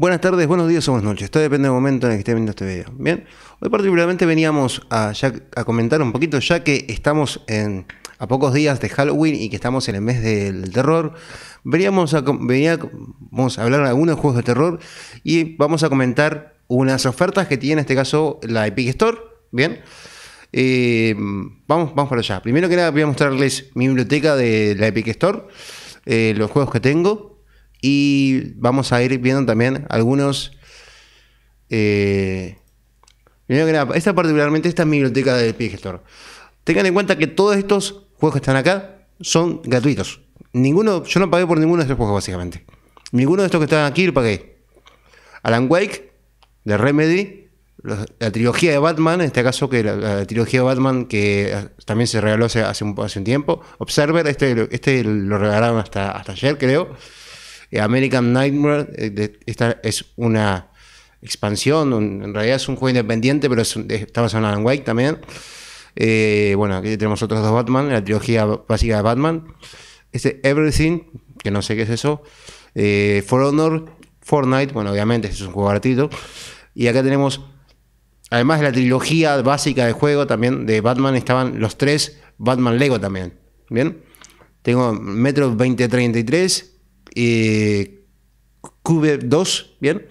Buenas tardes, buenos días o buenas noches. Todo depende del momento en el que esté viendo este video. Bien, hoy particularmente veníamos a, comentar un poquito, ya que estamos en, a pocos días de Halloween y que estamos en el mes del terror, veníamos a, hablar de algunos juegos de terror y vamos a comentar unas ofertas que tiene en este caso la Epic Store. Bien. Eh, vamos, vamos para allá. Primero que nada voy a mostrarles mi biblioteca de la Epic Store, eh, los juegos que tengo. Y vamos a ir viendo también algunos... Eh, esta particularmente, esta es mi biblioteca de Store. Tengan en cuenta que todos estos juegos que están acá son gratuitos. Ninguno, yo no pagué por ninguno de estos juegos, básicamente. Ninguno de estos que están aquí lo pagué. Alan Wake, de Remedy, la, trilogía de Batman, en este caso que la, trilogía de Batman que eh, también se regaló hace, hace, un, hace un tiempo. Observer, este, este lo regalaron hasta, hasta ayer, creo. Eh, American Nightmare eh, esta es una expansión, en realidad es un juego independiente, pero estaba sonando en Alan Wake también. Eh, bueno, aquí tenemos otros dos Batman, la trilogía básica de Batman. Este Everything, que no sé qué es eso. For Honor, Fortnite, bueno, obviamente este es un juego baratito. Y acá tenemos, además de la trilogía básica de juego también de Batman, estaban los tres Batman Lego también. Bien, tengo Metro 2033, eh, QB2, ¿bien?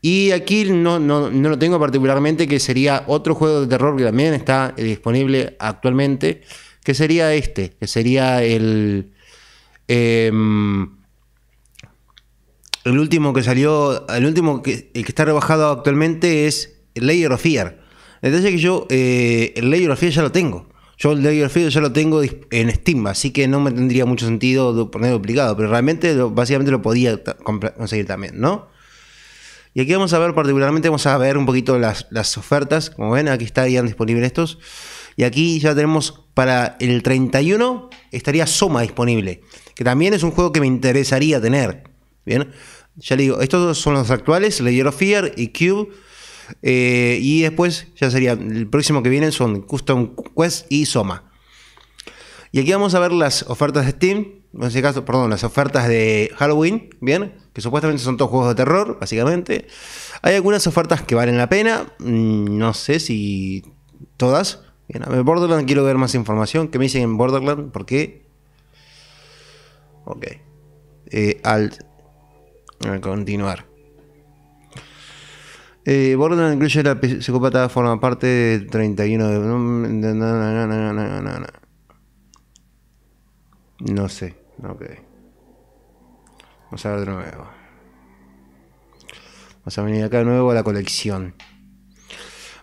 Y aquí no, no, lo tengo particularmente, que sería otro juego de terror que también está eh, disponible actualmente, que sería este, que sería el... Em, el último que salió, el último que, está rebajado actualmente es Layer of Fear. Entonces que yo, eh, el Layer of Fear ya lo tengo. Yo el of Fear ya lo tengo en Steam, así que no me tendría mucho sentido ponerlo duplicado, pero realmente básicamente lo podía conseguir también, ¿no? Y aquí vamos a ver particularmente, vamos a ver un poquito las, las ofertas, como ven, aquí estarían disponibles estos. Y aquí ya tenemos para el 31 estaría Soma disponible, que también es un juego que me interesaría tener, ¿bien? Ya le digo, estos son los actuales, Layer of Fear y Cube, eh, y después ya sería, el próximo que viene son Custom Quest y Soma. Y aquí vamos a ver las ofertas de Steam, en este caso, perdón, las ofertas de Halloween, ¿bien? Que supuestamente son todos juegos de terror, básicamente. Hay algunas ofertas que valen la pena, mm, no sé si todas. Bien, Borderland quiero ver más información. ¿Qué me dicen en Borderland? ¿Por qué? Ok. Eh, alt. continuar. Eh, Borderlands incluye la psicópata forma parte de 31 de... No, no, no, no sé, ok. Vamos a ver de nuevo. Vamos a venir acá de nuevo a la colección.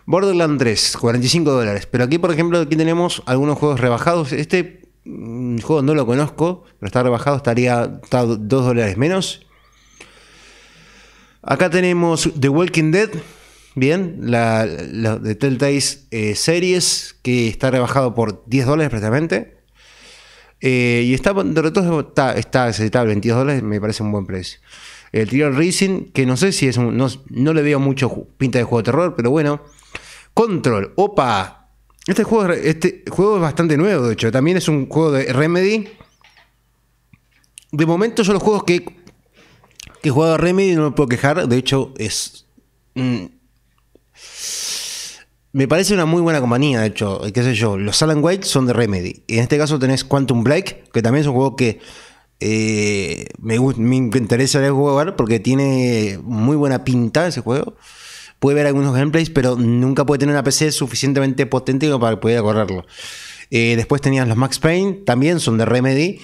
Borderland 3, 45 dólares. Pero aquí, por ejemplo, aquí tenemos algunos juegos rebajados. Este mm, juego no lo conozco, pero está rebajado, estaría 2 dólares menos. Acá tenemos The Walking Dead, bien, la, de Telltale eh, Series, que está rebajado por 10 dólares precisamente. Eh, y está, está, está, está 22 dólares, me parece un buen precio. El Trial Racing, que no sé si es un. No, le veo mucho pinta de juego de terror, pero bueno. Control, opa. Este juego, este juego es bastante nuevo, de hecho. También es un juego de Remedy. De momento, son los juegos que que he jugado a Remedy no me puedo quejar. De hecho, es. Mm, me parece una muy buena compañía, de hecho, qué sé yo, los Alan Wake son de Remedy. Y en este caso tenés Quantum Break, que también es un juego que eh, me, me, interesa jugar porque tiene muy buena pinta ese juego. Puede ver algunos gameplays, pero nunca puede tener una PC suficientemente potente para poder correrlo. Eh, después tenías los Max Payne, también son de Remedy.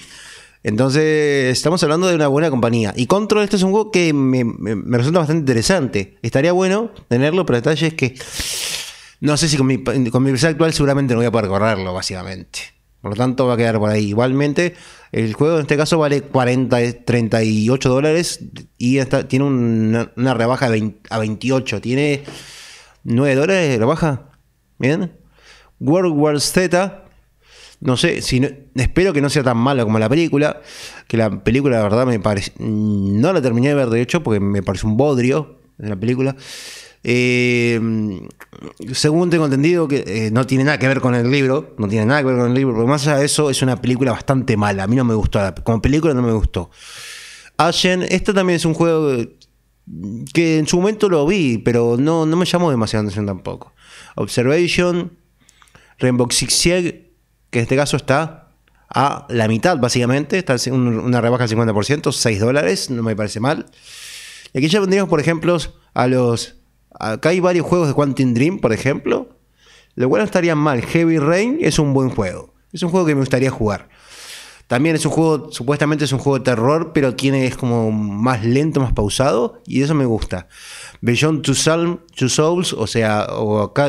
Entonces, estamos hablando de una buena compañía. Y Control, este es un juego que me, resulta bastante interesante. Estaría bueno tenerlo, pero el detalle es que no sé si con mi, con actual seguramente no voy a poder correrlo, básicamente. Por lo tanto, va a quedar por ahí. Igualmente, el juego en este caso vale 40, 38 dólares y hasta tiene una, rebaja a 28. Tiene 9 dólares de rebaja. Bien. World War Z no sé, espero que no sea tan mala como la película. Que la película, la verdad, me parece. No la terminé de ver, de hecho, porque me parece un bodrio en la película. Eh, según tengo entendido, que eh, no tiene nada que ver con el libro. No tiene nada que ver con el libro. pero más allá de eso, es una película bastante mala. A mí no me gustó. como película no me gustó. Ashen, este también es un juego que en su momento lo vi, pero no, no me llamó demasiado atención tampoco. Observation, Rainbow Six que en este caso está a la mitad, básicamente. Está en una rebaja del 50%, 6 dólares, no me parece mal. Y aquí ya vendríamos, por ejemplo, a los. Acá hay varios juegos de Quantum Dream, por ejemplo. Lo cual no estaría mal. Heavy Rain es un buen juego. Es un juego que me gustaría jugar. También es un juego, supuestamente es un juego de terror, pero tiene, es como más lento, más pausado, y eso me gusta. Beyond Two, Souls, o sea, o acá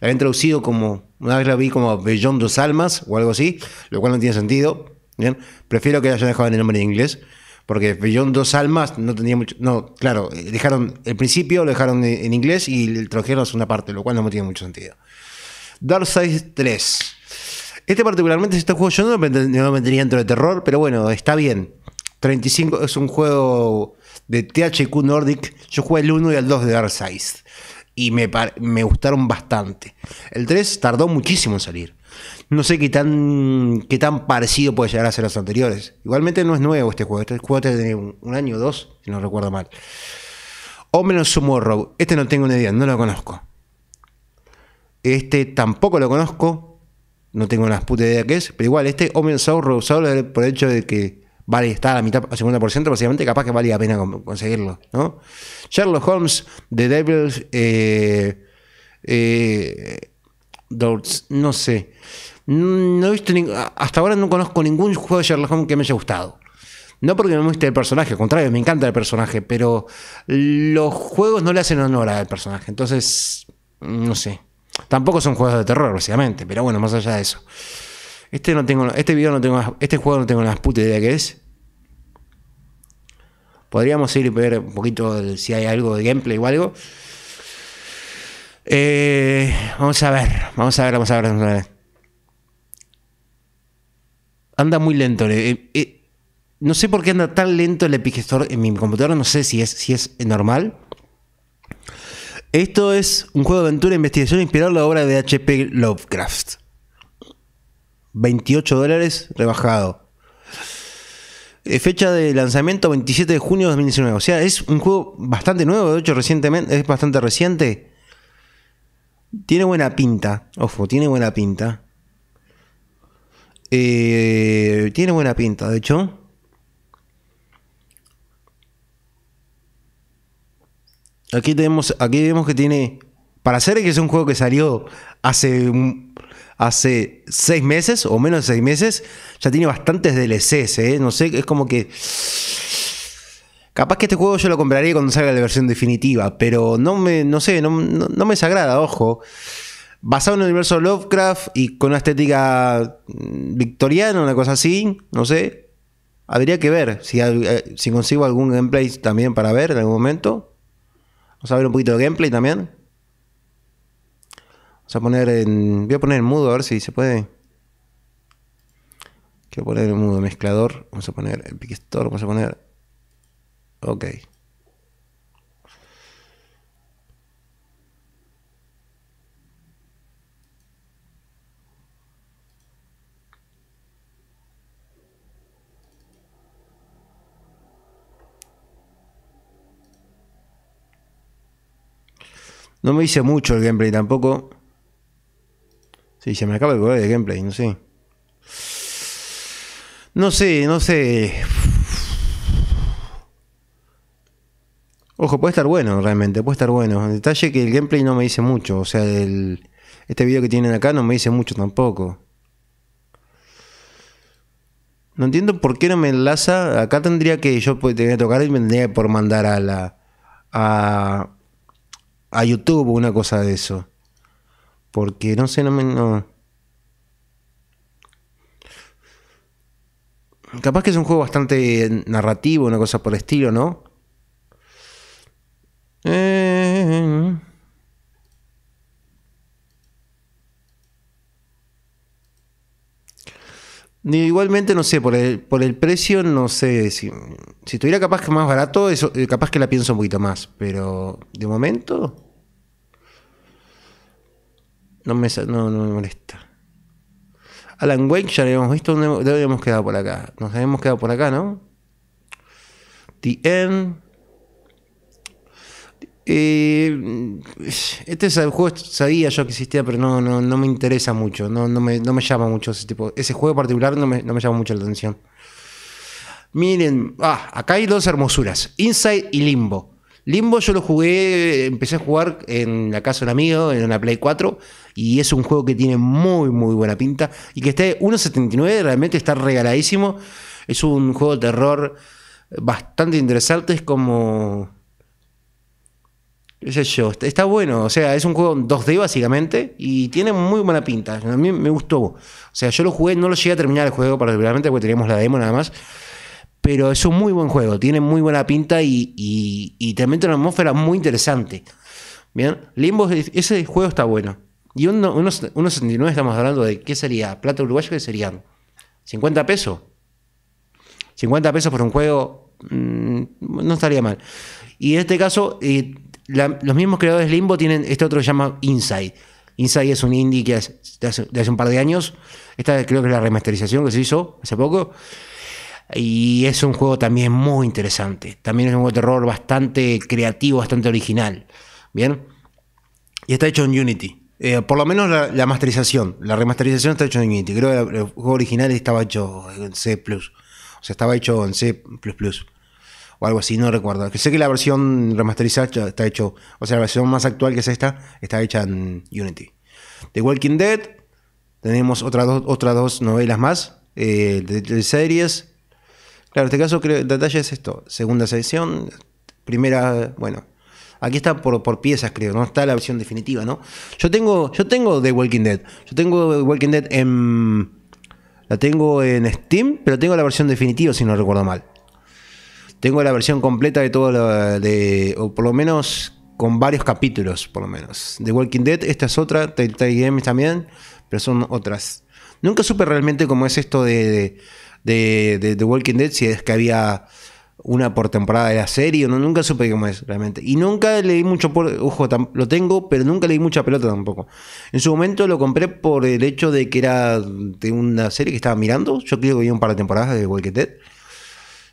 la habían traducido como, una vez la vi como Bellón dos Almas o algo así, lo cual no tiene sentido. ¿bien? Prefiero que la hayan dejado en el nombre en inglés, porque Bellón dos Almas no tenía mucho. No, claro, eh, dejaron el principio, lo dejaron en inglés y tradujeron la una parte, lo cual no me tiene mucho sentido. Darkseid 3. Este particularmente, este juego yo no lo, no metería dentro de terror, pero bueno, está bien. 35 es un juego de THQ Nordic. Yo jugué el 1 y el 2 de Darkseid y me, gustaron bastante. El 3 tardó muchísimo en salir. No sé qué tan, qué tan parecido puede llegar a ser los anteriores. Igualmente no es nuevo este juego. Este juego tiene un, año o dos, si no recuerdo mal. Hombre sumo Rogue. Este no tengo ni idea, no lo conozco. Este tampoco lo conozco. No tengo una puta idea qué es. Pero igual, este Omen Summer solo por el hecho de que vale, está a la mitad, 50%, básicamente capaz que valía la pena conseguirlo, ¿no? Sherlock Holmes, The Devil, eh, eh, no sé. Mm, no he visto hasta ahora no conozco ningún juego de Sherlock Holmes que me haya gustado. No porque me guste el personaje, al contrario, me encanta el personaje, pero los juegos no le hacen honor al personaje, entonces, no sé. Tampoco son juegos de terror, básicamente, pero bueno, más allá de eso. Este no tengo, este video no tengo, este juego no tengo las puta idea que es. Podríamos ir y ver un poquito si hay algo de gameplay o algo. Eh, vamos a ver, vamos a ver, vamos a ver, Anda muy lento. Eh, eh, no sé por qué anda tan lento el Epic Store en mi computadora, no sé si es, si es normal. Esto es un juego de aventura e investigación inspirado en la obra de H.P. Lovecraft. 28 dólares rebajado. Eh, fecha de lanzamiento 27 de junio de 2019. O sea, es un juego bastante nuevo, de hecho, recientemente, es bastante reciente. Tiene buena pinta, ojo, tiene buena pinta. Eh, tiene buena pinta, de hecho. Aquí tenemos, aquí vemos que tiene. Para ser que es un juego que salió hace un, hace seis meses o menos de seis meses, ya tiene bastantes DLCs, ¿eh? No sé, es como que... Capaz que este juego yo lo compraría cuando salga la versión definitiva, pero no me, no sé, no, no, me desagrada, ojo. Basado en el universo Lovecraft y con una estética mm, victoriana, una cosa así, no sé. Habría que ver si, eh, si consigo algún gameplay también para ver en algún momento. Vamos a ver un poquito de gameplay también. Vamos a poner en. Voy a poner en mudo a ver si se puede. Quiero poner el mudo mezclador. Vamos a poner el picker. Store. Vamos a poner. Ok. No me hice mucho el gameplay tampoco y se me acaba el color de gameplay, no sé. No sé, no sé. Ojo, puede estar bueno realmente, puede estar bueno. El Detalle que el gameplay no me dice mucho, o sea, el, este video que tienen acá no me dice mucho tampoco. No entiendo por qué no me enlaza. Acá tendría que yo pues, tendría que tocar y me tendría por mandar a la a, a YouTube o una cosa de eso. Porque no sé, no me. Capaz que es un juego bastante narrativo, una cosa por el estilo, ¿no? Eh. Igualmente, no sé, por el, por el precio, no sé. Si, si estuviera capaz que más barato, eso, eh, capaz que la pienso un poquito más. Pero de momento. No me, no, molesta. Alan Wake ya lo habíamos visto, ¿dónde habíamos quedado por acá? Nos habíamos quedado por acá, ¿no? The End. Eh, este es el juego sabía yo que existía, pero no, no, no me interesa mucho. No, me, llama mucho ese tipo. Ese juego particular no me, no me llama mucho la atención. Miren, ah, acá hay dos hermosuras: Inside y Limbo. Limbo yo lo jugué, empecé a jugar en la casa de un amigo, en una Play 4, y es un juego que tiene muy, muy buena pinta, y que esté 1.79, realmente está regaladísimo. Es un juego de terror bastante interesante, es como... qué sé yo, está bueno, o sea, es un juego 2D básicamente, y tiene muy buena pinta, a mí me gustó. O sea, yo lo jugué, no lo llegué a terminar el juego particularmente, porque teníamos la demo nada más pero es un muy buen juego, tiene muy buena pinta y, y, te mete una atmósfera muy interesante. Bien, Limbo, ese juego está bueno. Y uno, unos, unos 69 estamos hablando de qué sería, plata uruguayo, que serían? 50 pesos. 50 pesos por un juego mm, no estaría mal. Y en este caso, eh, los mismos creadores de Limbo tienen este otro que llama Inside. Inside es un indie que hace, hace un par de años. Esta creo que es la remasterización que se hizo hace poco. Y es un juego también muy interesante. También es un juego de terror bastante creativo, bastante original. Bien. Y está hecho en Unity. Eh, por lo menos la, masterización. La remasterización está hecho en Unity. Creo que el, juego original estaba hecho en C. O sea, estaba hecho en C. O algo así, no recuerdo. Que sé que la versión remasterizada está hecho. O sea, la versión más actual que es esta, está hecha en Unity. The Walking Dead. Tenemos otras dos, dos novelas más. Eh, de series. Claro, en este caso creo, el detalle es esto. Segunda sección, primera, bueno. Aquí está por, piezas, creo, no está la versión definitiva, ¿no? Yo tengo, yo tengo The Walking Dead. Yo tengo The Walking Dead en. La tengo en Steam, pero tengo la versión definitiva, si no recuerdo mal. Tengo la versión completa de todo lo de. o por lo menos con varios capítulos, por lo menos. The Walking Dead, esta es otra, Telltale Games también, pero son otras. Nunca supe realmente cómo es esto de de, de, Walking Dead, si es que había una por temporada de la serie, no, nunca supe cómo es realmente. Y nunca leí mucho, por, ojo, lo tengo, pero nunca leí mucha pelota tampoco. En su momento lo compré por el hecho de que era de una serie que estaba mirando, yo creo que vi un par de temporadas de Walking Dead,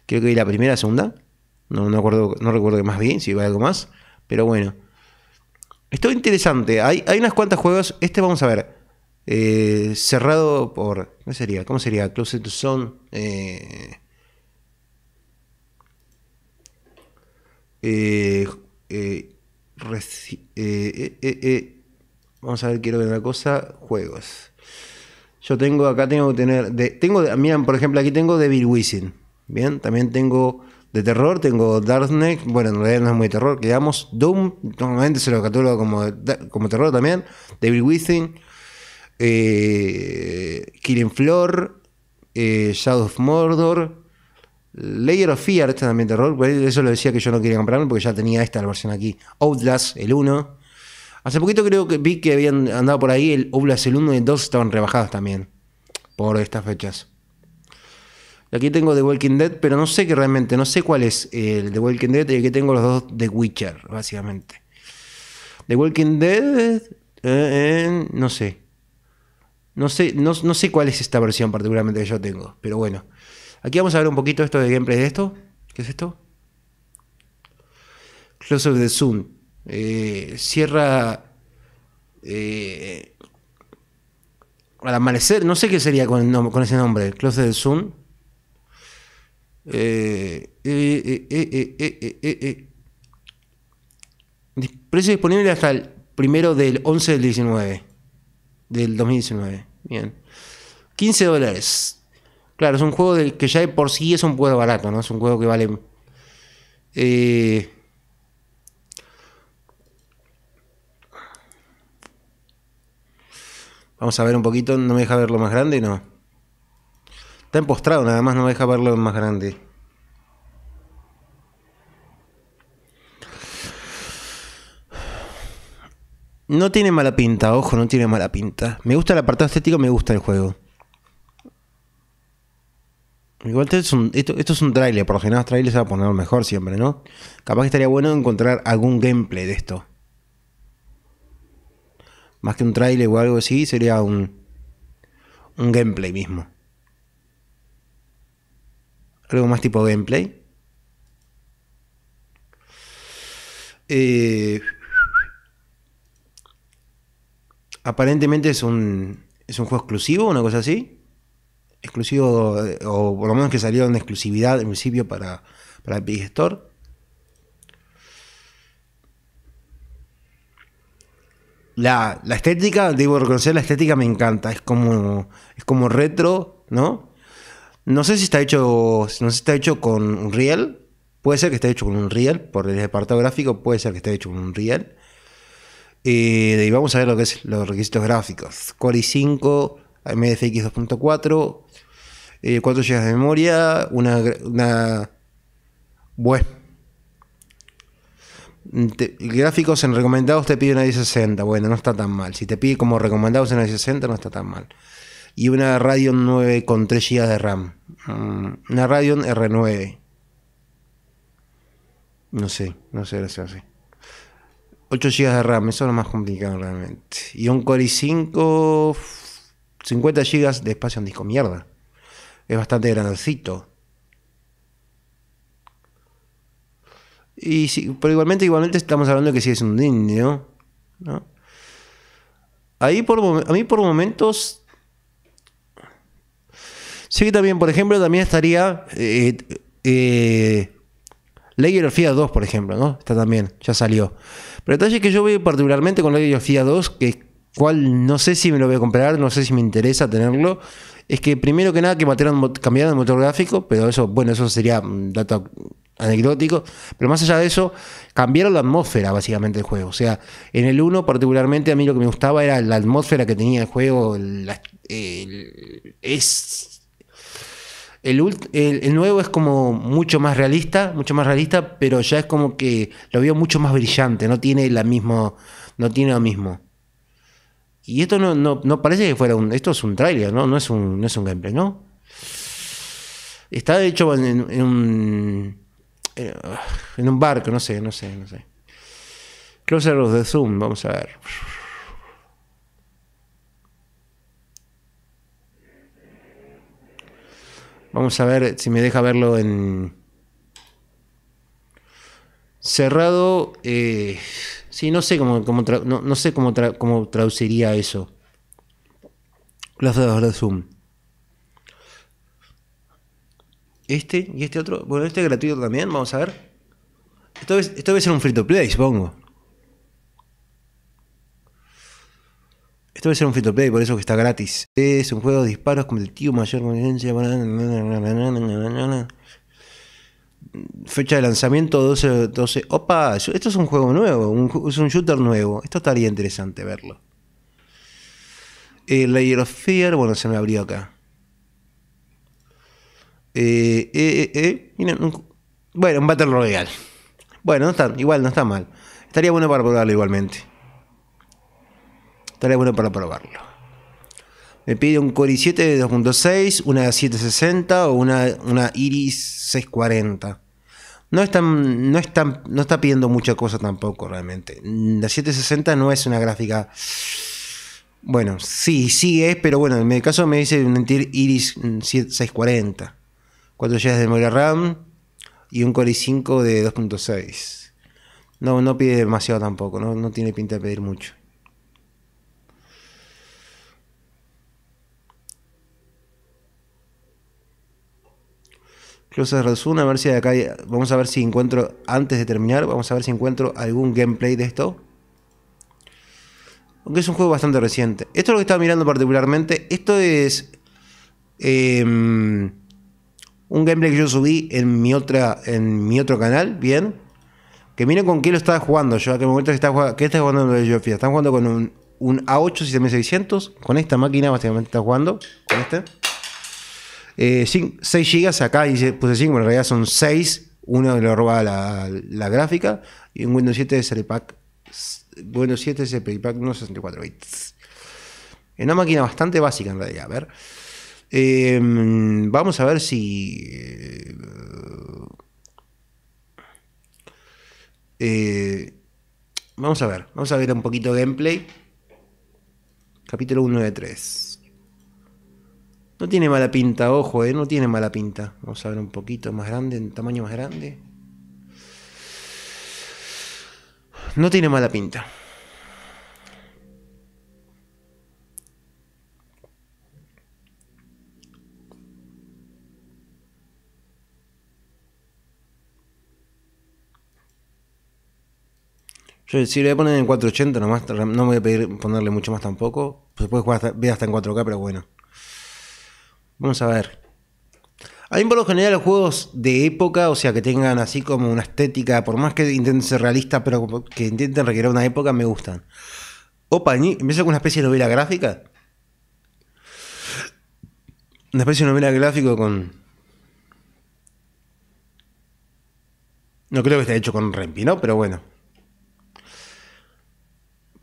creo que vi la primera, segunda, no, no, no recuerdo que más bien, si iba algo más, pero bueno. Esto es interesante, hay, hay unas cuantas juegos, este vamos a ver eh, cerrado por. ¿Qué sería? ¿Cómo sería? Closet Zone. Eh, eh, eh, vamos a ver, quiero ver una cosa. Juegos. Yo tengo, acá tengo que tener. tengo, miren, por ejemplo, aquí tengo Devil Within. Bien, también tengo de terror, tengo Darknet, bueno, en realidad no es muy terror, Quedamos Doom, normalmente se lo catalogo como, como terror también, Devil eh, Killing Floor, eh, Shadow of Mordor, Layer of Fear, este también terror, eso lo decía que yo no quería comprarme porque ya tenía esta la versión aquí, Outlast, el 1. Hace poquito creo que vi que habían andado por ahí, el Outlast, el 1 y el 2 estaban rebajados también por estas fechas. Aquí tengo The Walking Dead, pero no sé que realmente, no sé cuál es el The Walking Dead y aquí tengo los dos de Witcher, básicamente. The Walking Dead, eh, eh, no sé. No sé, no, sé cuál es esta versión particularmente que yo tengo, pero bueno. Aquí vamos a ver un poquito esto de gameplay de esto. ¿Qué es esto? Close of the Zoom. Eh, cierra eh, al amanecer. No sé qué sería con, con ese nombre. Close of the Zoom. Eh, Precio disponible hasta el primero del 11 del 19 del 2019. Bien. 15 dólares. Claro, es un juego del que ya de por sí es un juego barato, ¿no? Es un juego que vale. Eh, vamos a ver un poquito, no me deja verlo más grande, no. Está postrado nada más, no me deja verlo más grande. No tiene mala pinta, ojo, no tiene mala pinta. Me gusta el apartado estético, me gusta el juego. Igual esto es un, esto, un trailer, por lo general los trailers se van a poner mejor siempre, ¿no? Capaz que estaría bueno encontrar algún gameplay de esto. Más que un trailer o algo así, sería un, un gameplay mismo. Algo más tipo gameplay. Eh, Aparentemente es un, es un juego exclusivo, una cosa así. Exclusivo, eh, o por lo menos que salió en exclusividad en principio para, para el Big Store. La, estética, debo reconocer, la estética me encanta. Es como, es como retro, ¿no? No sé si está hecho, no sé si está hecho con real Puede ser que esté hecho con un riel, por el departamento gráfico puede ser que esté hecho con un riel. Eh, y vamos a ver lo que es los requisitos gráficos. Core i5, MDFX 2.4, 4 GB de memoria, una... una bueno. gráficos en recomendados te pide una 1060. Bueno, no está tan mal. Si te pide como recomendados en una 1060, no está tan mal. Y una Radeon 9 con 3 GB de RAM. Mm, una Radeon R9. No sé, no sé, gracias. así. 8 GB de RAM, eso es lo más complicado realmente. Y un Core i5, 50 GB de espacio en disco, mierda. Es bastante grandecito. Y sí, pero igualmente, igualmente estamos hablando de que si es un niño, ¿no? Ahí por, a mí por momentos... Sí, también, por ejemplo, también estaría... Eh, eh, Layer of Fear 2, por ejemplo, ¿no? Está también, ya salió. Pero el detalle que yo veo particularmente con la of Fear 2, que cual no sé si me lo voy a comprar, no sé si me interesa tenerlo, es que primero que nada que cambiaron el motor gráfico, pero eso, bueno, eso sería un dato anecdótico, pero más allá de eso, cambiaron la atmósfera básicamente del juego. O sea, en el 1 particularmente a mí lo que me gustaba era la atmósfera que tenía el juego, es el, nuevo es como mucho más realista, mucho más realista, pero ya es como que lo veo mucho más brillante, no tiene la mismo, no tiene lo mismo. Y esto no, parece que fuera un, esto es un tráiler, ¿no? No es un, es un gameplay, ¿no? Está hecho en, un, en un barco, no sé, no sé, no sé. Closer of the Zoom, vamos a ver. Vamos a ver si me deja verlo en... Cerrado... Eh, sí, no sé cómo, no, sé cómo, traduciría eso. Las de Zoom. Este y este otro. Bueno, este es gratuito también, vamos a ver. Esto, esto debe ser un free to play, supongo. Esto debe ser un free play, por eso que está gratis. Es un juego de disparos el tío mayor Fecha de lanzamiento 12, 12. Opa, esto es un juego nuevo, es un shooter nuevo. Esto estaría interesante verlo. Eh, Layer of Fear, bueno, se me abrió acá. Eh, eh, eh, bueno, un Battle Royale. Bueno, igual no está mal. Estaría bueno para probarlo igualmente. Estaría bueno para probarlo. Me pide un Core i7 de 2.6, una 760 o una, Iris 640. No, no, no está pidiendo mucha cosa tampoco realmente. La 760 no es una gráfica... Bueno, sí, sí es, pero bueno, en mi caso me dice mentir Iris 640. 4 GB de memoria RAM y un Core i5 de 2.6. No, no pide demasiado tampoco, no, no tiene pinta de pedir mucho. se Resume, a ver si de acá vamos a ver si encuentro antes de terminar, vamos a ver si encuentro algún gameplay de esto. Aunque es un juego bastante reciente. Esto es lo que estaba mirando particularmente. Esto es em, un gameplay que yo subí en mi otra en mi otro canal, bien. Que miren con qué lo estaba jugando yo, a qué momento que está jugando, qué está jugando de Están jugando con un, un A8 7600, con esta máquina básicamente está jugando, con este. 6 eh, GB, acá y puse 5, en realidad son 6. Uno le roba la, gráfica y en Windows 7 es el pack. Windows 7 es el pack 164 bits. En una máquina bastante básica en realidad. A ver. Em, vamos a ver si. Eh, eh, vamos a ver. Vamos a ver un poquito de gameplay. Capítulo 1 de 3. No tiene mala pinta, ojo, eh, no tiene mala pinta. Vamos a ver un poquito más grande, en tamaño más grande. No tiene mala pinta. Yo si le voy a poner en 480 nomás, no voy a pedir ponerle mucho más tampoco. Se puede jugar hasta, hasta en 4K, pero bueno. Vamos a ver. A mí por lo general los juegos de época, o sea, que tengan así como una estética, por más que intenten ser realistas, pero que intenten requerir una época, me gustan. Opa, empieza con una especie de novela gráfica. Una especie de novela gráfica con... No creo que esté hecho con Rempi, ¿no? Pero bueno.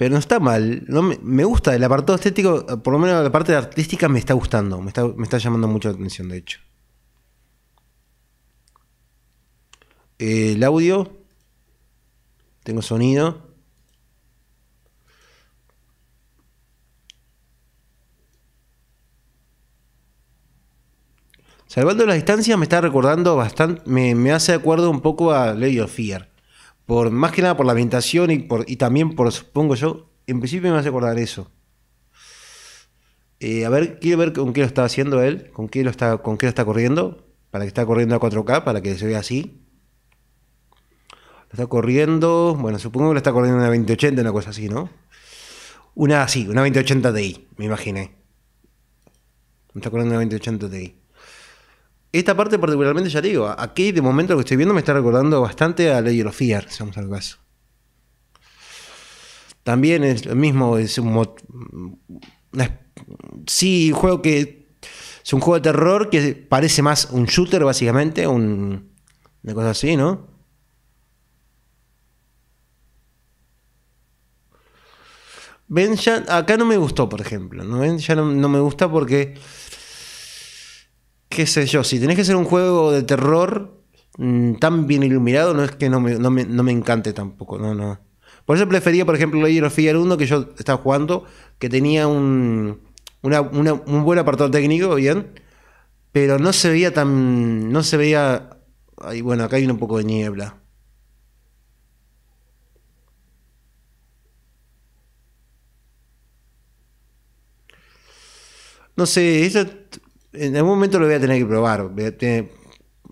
Pero no está mal. me, gusta. El apartado estético, por lo menos la parte artística, me está gustando. Me está, llamando mucho la atención, de hecho. Eh, el audio. Tengo sonido. Salvando la distancia me está recordando bastante, me, hace de acuerdo un poco a Lady of Fear por más que nada por la ambientación y, por, también por, supongo yo, en principio me hace acordar eso. Eh, a ver, quiero ver con qué lo está haciendo él, con qué lo está, con qué está corriendo, para que está corriendo a 4K, para que se vea así. está corriendo, bueno, supongo que lo está corriendo una 2080, una cosa así, ¿no? Una así, una 2080 Ti, me imaginé. está corriendo una 2080 Ti. Esta parte particularmente, ya digo, aquí de momento lo que estoy viendo me está recordando bastante a Lady of Fear, si vamos al caso. También es lo mismo, es un... Sí, juego que... Es un juego de terror que parece más un shooter, básicamente, un... una cosa así, ¿no? Ben ya... acá no me gustó, por ejemplo. Ben ya no me gusta porque qué sé yo, si tenés que ser un juego de terror mm, tan bien iluminado, no es que no me, encante tampoco, no, no. Por eso prefería, por ejemplo, Legend of Fear 1 que yo estaba jugando, que tenía un, un buen apartado técnico, bien, pero no se veía tan. No se veía. Ay, bueno, acá hay un poco de niebla. No sé, esa en algún momento lo voy a tener que probar. Voy a,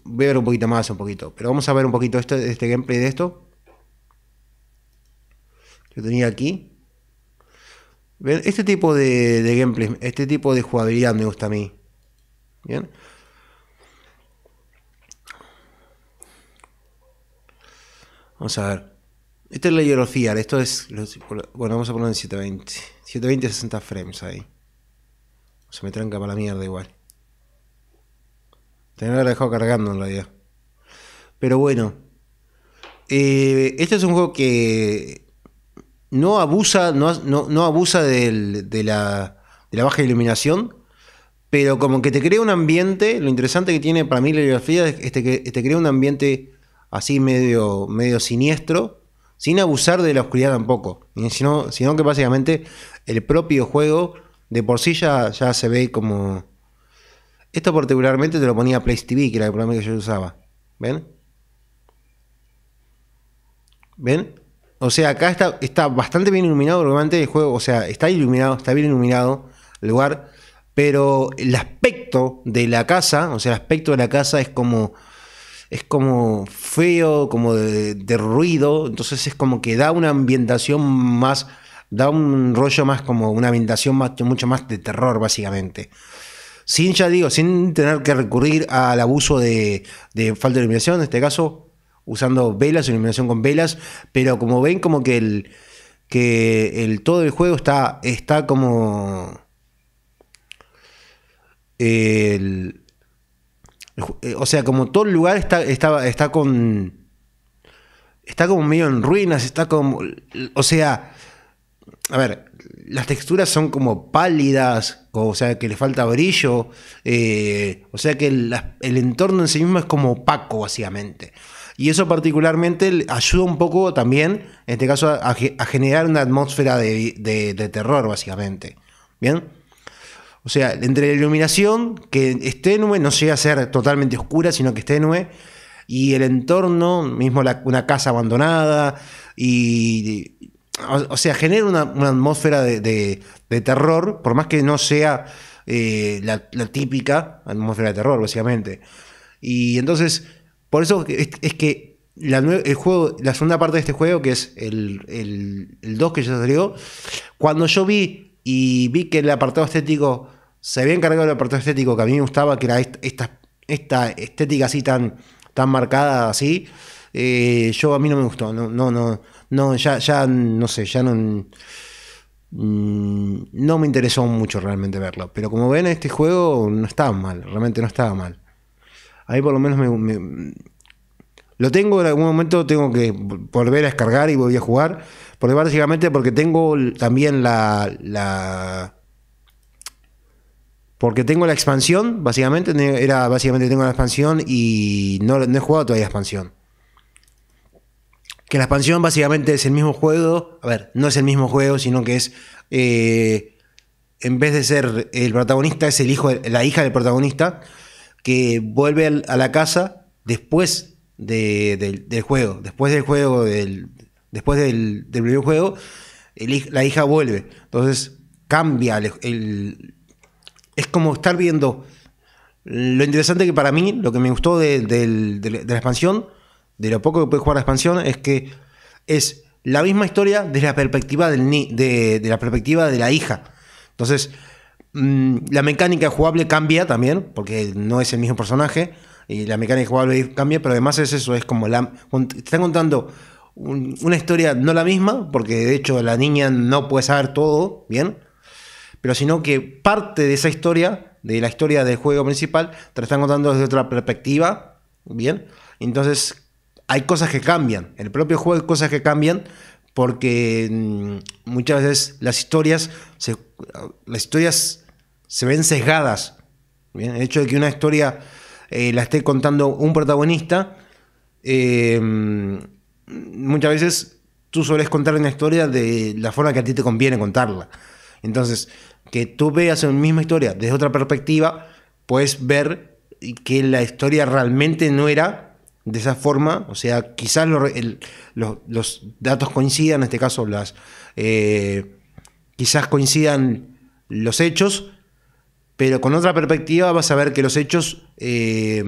ver un poquito más, un poquito. Pero vamos a ver un poquito este, este gameplay de esto. Yo tenía aquí. Este tipo de, gameplay, este tipo de jugabilidad me gusta a mí. Bien. Vamos a ver. Este es la of Esto es. Bueno, vamos a poner en 720. 720 60 frames ahí. Se me tranca para la mierda igual. Tenía dejado cargando en realidad. Pero bueno. Eh, este es un juego que no abusa, no, abusa de, la, baja iluminación, pero como que te crea un ambiente, lo interesante que tiene para mí la biografía es que te, crea un ambiente así medio, medio siniestro, sin abusar de la oscuridad tampoco, sino, sino que básicamente el propio juego de por sí ya se ve como esto particularmente te lo ponía Place TV, que era el programa que yo usaba. ¿Ven? ¿Ven? O sea, acá está, está bastante bien iluminado probablemente el juego. O sea, está iluminado, está bien iluminado el lugar. Pero el aspecto de la casa, o sea, el aspecto de la casa es como. Es como feo, como de, ruido. Entonces es como que da una ambientación más. Da un rollo más como una ambientación más, mucho más de terror, básicamente sin ya digo, sin tener que recurrir al abuso de, falta de iluminación, en este caso, usando velas, iluminación con velas, pero como ven, como que el, que el todo el juego está, está como... El, eh, o sea, como todo el lugar está, está, está con... Está como medio en ruinas, está como... O sea, a ver, las texturas son como pálidas, o sea que le falta brillo, eh, o sea que el, entorno en sí mismo es como opaco básicamente. Y eso particularmente ayuda un poco también, en este caso, a, generar una atmósfera de, terror básicamente. ¿Bien? O sea, entre la iluminación, que es tenue, no llega a ser totalmente oscura, sino que es tenue, y el entorno, mismo una casa abandonada, y o, sea, genera una, atmósfera de, terror, por más que no sea eh, la, típica atmósfera de terror, básicamente. Y entonces, por eso es, que la, el juego, la segunda parte de este juego, que es el, 2 que ya salió, cuando yo vi y vi que el apartado estético se había encargado del apartado estético que a mí me gustaba, que era esta, esta estética así tan, tan marcada, así. Eh, yo a mí no me gustó, no, no, no. No, ya, ya, no sé, ya no. Mm, no me interesó mucho realmente verlo. Pero como ven, este juego no estaba mal, realmente no estaba mal. Ahí por lo menos me, lo tengo en algún momento, tengo que volver a descargar y voy a jugar. Porque básicamente porque tengo también la, porque tengo la expansión, básicamente. Era básicamente tengo la expansión y no, he jugado todavía expansión. Que la expansión básicamente es el mismo juego. A ver, no es el mismo juego, sino que es. Eh, en vez de ser el protagonista, es el hijo, la hija del protagonista, que vuelve a la casa después del, juego. Después del juego, del, después del, primer juego, la hija vuelve. Entonces cambia. El, es como estar viendo. Lo interesante que para mí, lo que me gustó de la expansión, de lo poco que puede jugar la expansión es que es la misma historia desde la perspectiva de, la perspectiva de la hija. Entonces, mm, la mecánica jugable cambia también, porque no es el mismo personaje, y la mecánica jugable cambia, pero además es eso, es como la. Te están contando una historia no la misma, porque de hecho la niña no puede saber todo, ¿bien? Pero sino que parte de esa historia, de la historia del juego principal, te la están contando desde otra perspectiva, ¿bien? Entonces hay cosas que cambian. En el propio juego hay cosas que cambian porque mm, muchas veces las historias se, las historias se ven sesgadas. El hecho de que una historia eh, la esté contando un protagonista, eh, mm, muchas veces tú sueles contar una historia de la forma que a ti te conviene contarla. Entonces, que tú veas la misma historia desde otra perspectiva, puedes ver que la historia realmente no era de esa forma, o sea, quizás los, datos coincidan, en este caso las, eh, quizás coincidan los hechos, pero con otra perspectiva vas a ver que los hechos eh,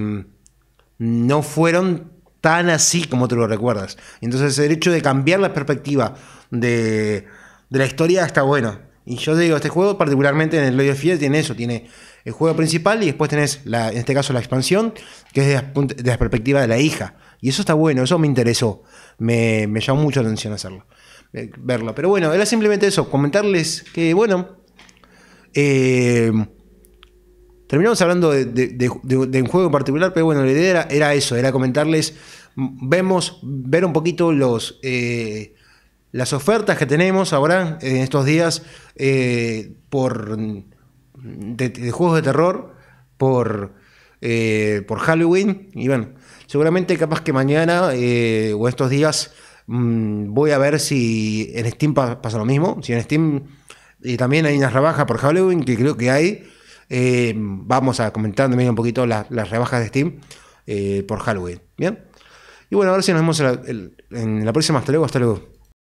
no fueron tan así como te lo recuerdas. Entonces el hecho de cambiar la perspectiva de, la historia está bueno. Y yo digo, este juego particularmente en el Lord of tiene eso, tiene el juego principal y después tenés, la, en este caso, la expansión, que es de la, perspectiva de la hija. Y eso está bueno, eso me interesó. Me, llamó mucho la atención hacerlo, eh, verlo. Pero bueno, era simplemente eso, comentarles que, bueno, eh, terminamos hablando de, un juego en particular, pero bueno, la idea era, eso, era comentarles, vemos, ver un poquito los... Eh, las ofertas que tenemos ahora en estos días por de, juegos de terror por, eh, por Halloween. Y bueno, seguramente capaz que mañana eh, o estos días mm, voy a ver si en Steam pasa lo mismo. Si en Steam también hay unas rebajas por Halloween, que creo que hay. Eh, vamos a comentar también un poquito las rebajas de Steam por Halloween. Bien. Y bueno, ver si nos vemos en la, en la próxima. Hasta luego, hasta luego.